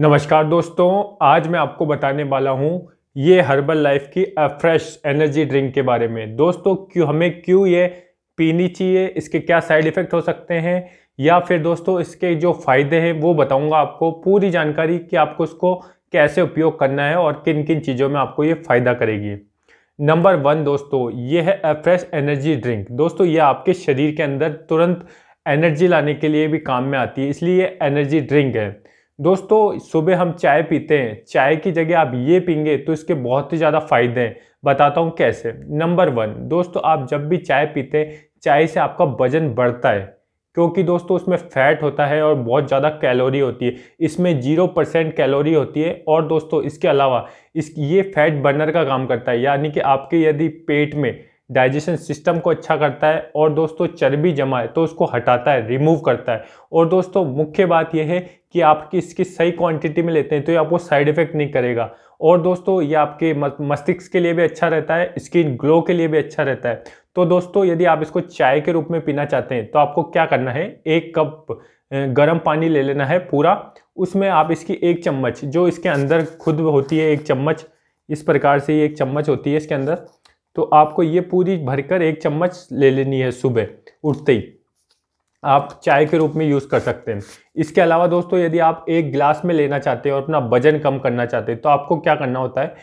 नमस्कार दोस्तों आज मैं आपको बताने वाला हूँ ये हर्बल लाइफ की फ्रेश एनर्जी ड्रिंक के बारे में दोस्तों क्यों हमें क्यों ये पीनी चाहिए इसके क्या साइड इफ़ेक्ट हो सकते हैं या फिर दोस्तों इसके जो फ़ायदे हैं वो बताऊंगा आपको पूरी जानकारी कि आपको इसको कैसे उपयोग करना है और किन किन चीज़ों में आपको ये फ़ायदा करेगी नंबर वन दोस्तों ये है फ्रेश एनर्जी ड्रिंक दोस्तों ये आपके शरीर के अंदर तुरंत एनर्जी लाने के लिए भी काम में आती है इसलिए ये एनर्जी ड्रिंक है दोस्तों सुबह हम चाय पीते हैं चाय की जगह आप ये पीएंगे तो इसके बहुत ही ज़्यादा फायदे हैं बताता हूँ कैसे नंबर वन दोस्तों आप जब भी चाय पीते हैं चाय से आपका वजन बढ़ता है क्योंकि दोस्तों उसमें फैट होता है और बहुत ज़्यादा कैलोरी होती है इसमें जीरो परसेंट कैलोरी होती है और दोस्तों इसके अलावा इस ये फैट बर्नर का काम करता है यानी कि आपके यदि पेट में डाइजेशन सिस्टम को अच्छा करता है और दोस्तों चर्बी जमा है तो उसको हटाता है रिमूव करता है और दोस्तों मुख्य बात यह है कि आप इसकी सही क्वांटिटी में लेते हैं तो ये आपको साइड इफेक्ट नहीं करेगा और दोस्तों ये आपके मस्तिष्क के लिए भी अच्छा रहता है स्किन ग्लो के लिए भी अच्छा रहता है तो दोस्तों यदि आप इसको चाय के रूप में पीना चाहते हैं तो आपको क्या करना है एक कप गर्म पानी ले लेना है पूरा उसमें आप इसकी एक चम्मच जो इसके अंदर खुद होती है एक चम्मच इस प्रकार से ये एक चम्मच होती है इसके अंदर तो आपको ये पूरी भरकर एक चम्मच ले लेनी है सुबह उठते ही आप चाय के रूप में यूज़ कर सकते हैं इसके अलावा दोस्तों यदि आप एक गिलास में लेना चाहते हैं और अपना वजन कम करना चाहते हैं तो आपको क्या करना होता है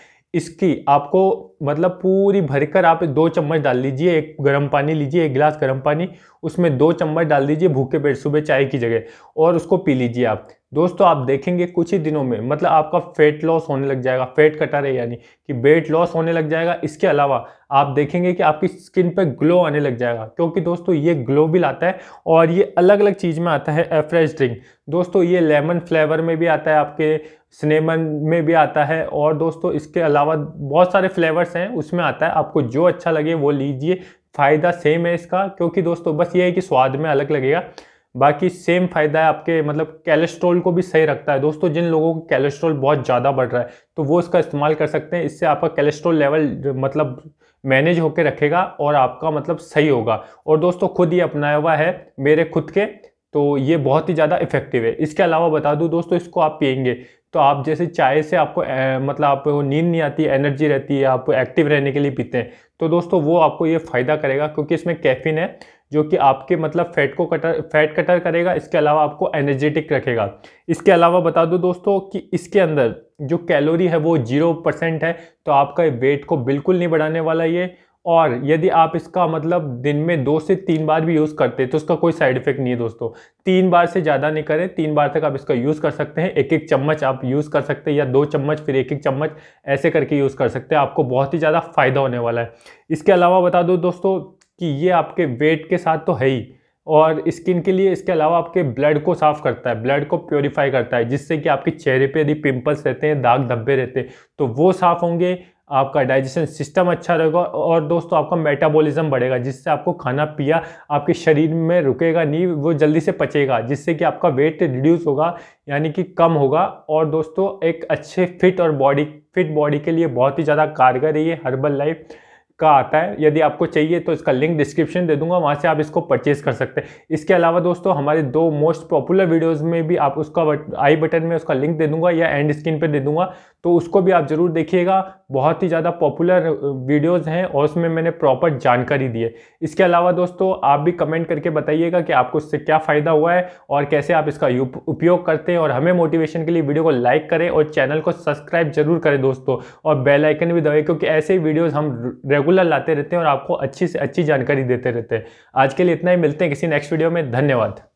इसकी आपको मतलब पूरी भरकर आप दो चम्मच डाल लीजिए एक गर्म पानी लीजिए एक गिलास गर्म पानी उसमें दो चम्मच डाल दीजिए भूखे पेट सुबह चाय की जगह और उसको पी लीजिए आप दोस्तों आप देखेंगे कुछ ही दिनों में मतलब आपका फेट लॉस होने लग जाएगा फेट रहे यानी कि वेट लॉस होने लग जाएगा इसके अलावा आप देखेंगे कि आपकी स्किन पे ग्लो आने लग जाएगा क्योंकि दोस्तों ये ग्लो भी लाता है और ये अलग अलग चीज़ में आता है एफ्रेश ड्रिंक दोस्तों ये लेमन फ्लेवर में भी आता है आपके स्नेमन में भी आता है और दोस्तों इसके अलावा बहुत सारे फ्लेवर्स हैं उसमें आता है आपको जो अच्छा लगे वो लीजिए फ़ायदा सेम है इसका क्योंकि दोस्तों बस ये है कि स्वाद में अलग लगेगा बाकी सेम फायदा है आपके मतलब कैलेस्ट्रॉल को भी सही रखता है दोस्तों जिन लोगों को कैलेस्ट्रॉल बहुत ज़्यादा बढ़ रहा है तो वो इसका इस्तेमाल कर सकते हैं इससे आपका कैलेस्ट्रॉल लेवल मतलब मैनेज होकर रखेगा और आपका मतलब सही होगा और दोस्तों खुद ही अपनाया हुआ है मेरे खुद के तो ये बहुत ही ज़्यादा इफेक्टिव है इसके अलावा बता दूँ दोस्तों इसको आप पियेंगे तो आप जैसे चाय से आपको ए, मतलब आप नींद नहीं आती एनर्जी रहती है आप एक्टिव रहने के लिए पीते हैं तो दोस्तों वो आपको ये फ़ायदा करेगा क्योंकि इसमें कैफीन है जो कि आपके मतलब फैट को कटर फैट कटर करेगा इसके अलावा आपको एनर्जेटिक रखेगा इसके अलावा बता दूं दोस्तों कि इसके अंदर जो कैलोरी है वो जीरो परसेंट है तो आपका वेट को बिल्कुल नहीं बढ़ाने वाला ये और यदि आप इसका मतलब दिन में दो से तीन बार भी यूज़ करते हैं तो उसका कोई साइड इफेक्ट नहीं है दोस्तों तीन बार से ज़्यादा नहीं करें तीन बार तक आप इसका यूज़ कर सकते हैं एक एक चम्मच आप यूज़ कर सकते हैं या दो चम्मच फिर एक एक चम्मच ऐसे करके यूज़ कर सकते हैं आपको बहुत ही ज़्यादा फ़ायदा होने वाला है इसके अलावा बता दो दोस्तों कि ये आपके वेट के साथ तो है ही और स्किन के लिए इसके अलावा आपके ब्लड को साफ करता है ब्लड को प्योरीफाई करता है जिससे कि आपके चेहरे पे यदि पिंपल्स रहते हैं दाग धब्बे रहते हैं तो वो साफ होंगे आपका डाइजेशन सिस्टम अच्छा रहेगा और दोस्तों आपका मेटाबॉलिज्म बढ़ेगा जिससे आपको खाना पिया आपके शरीर में रुकेगा नहीं वो जल्दी से पचेगा जिससे कि आपका वेट रिड्यूस होगा यानी कि कम होगा और दोस्तों एक अच्छे फिट और बॉडी फिट बॉडी के लिए बहुत ही ज़्यादा कारगर है ये हर्बल लाइफ का आता है यदि आपको चाहिए तो इसका लिंक डिस्क्रिप्शन दे दूंगा वहाँ से आप इसको परचेज कर सकते हैं इसके अलावा दोस्तों हमारे दो मोस्ट पॉपुलर वीडियोस में भी आप उसका बट आई बटन में उसका लिंक दे दूंगा या एंड स्क्रीन पे दे दूंगा तो उसको भी आप ज़रूर देखिएगा बहुत ही ज़्यादा पॉपुलर वीडियोज़ हैं और उसमें मैंने प्रॉपर जानकारी दी है इसके अलावा दोस्तों आप भी कमेंट करके बताइएगा कि आपको इससे क्या फ़ायदा हुआ है और कैसे आप इसका उपयोग करते हैं और हमें मोटिवेशन के लिए वीडियो को लाइक करें और चैनल को सब्सक्राइब जरूर करें दोस्तों और बेलाइकन भी दबाए क्योंकि ऐसे ही वीडियोज़ हम रेगुलर लाते रहते हैं और आपको अच्छी से अच्छी जानकारी देते रहते हैं आज के लिए इतना ही मिलते हैं किसी नेक्स्ट वीडियो में धन्यवाद